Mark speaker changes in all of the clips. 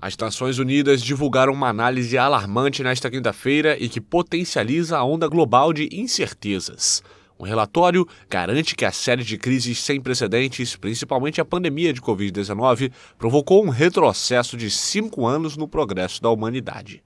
Speaker 1: As Nações Unidas divulgaram uma análise alarmante nesta quinta-feira e que potencializa a onda global de incertezas. O relatório garante que a série de crises sem precedentes, principalmente a pandemia de Covid-19, provocou um retrocesso de cinco anos no progresso da humanidade.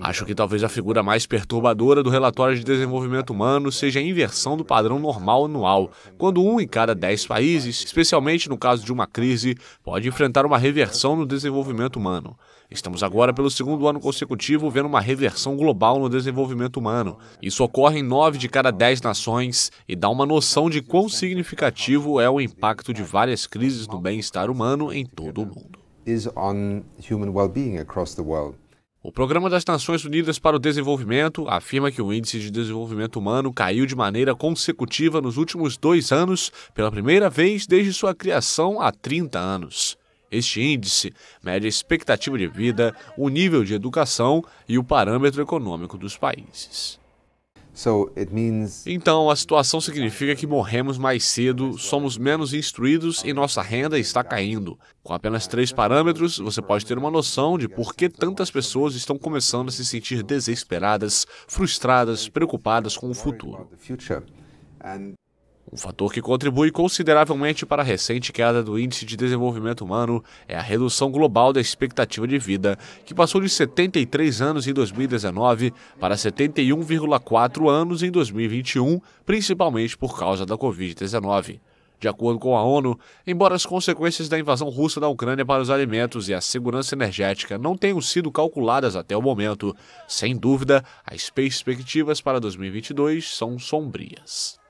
Speaker 1: Acho que talvez a figura mais perturbadora do relatório de desenvolvimento humano seja a inversão do padrão normal anual, quando um em cada dez países, especialmente no caso de uma crise, pode enfrentar uma reversão no desenvolvimento humano. Estamos agora pelo segundo ano consecutivo vendo uma reversão global no desenvolvimento humano. Isso ocorre em nove de cada dez nações e dá uma noção de quão significativo é o impacto de várias crises no bem-estar humano em todo o mundo is on human well-being across the world. O Programa das Nações Unidas para o Desenvolvimento afirma que o Índice de Desenvolvimento Humano caiu de maneira consecutiva nos últimos dois anos, pela primeira vez desde sua criação há 30 anos. Este índice mede a expectativa de vida, o nível de educação e o parâmetro econômico dos países. Então, a situação significa que morremos mais cedo, somos menos instruídos e nossa renda está caindo. Com apenas três parâmetros, você pode ter uma noção de por que tantas pessoas estão começando a se sentir desesperadas, frustradas, preocupadas com o futuro. Um fator que contribui consideravelmente para a recente queda do Índice de Desenvolvimento Humano é a redução global da expectativa de vida, que passou de 73 anos em 2019 para 71,4 anos em 2021, principalmente por causa da Covid-19. De acordo com a ONU, embora as consequências da invasão russa da Ucrânia para os alimentos e a segurança energética não tenham sido calculadas até o momento, sem dúvida, as perspectivas para 2022 são sombrias.